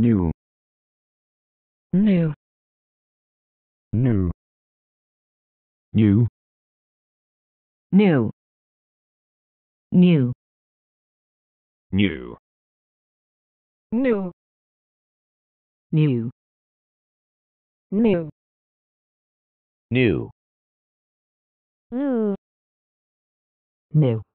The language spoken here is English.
new new new new new new new new new new new new new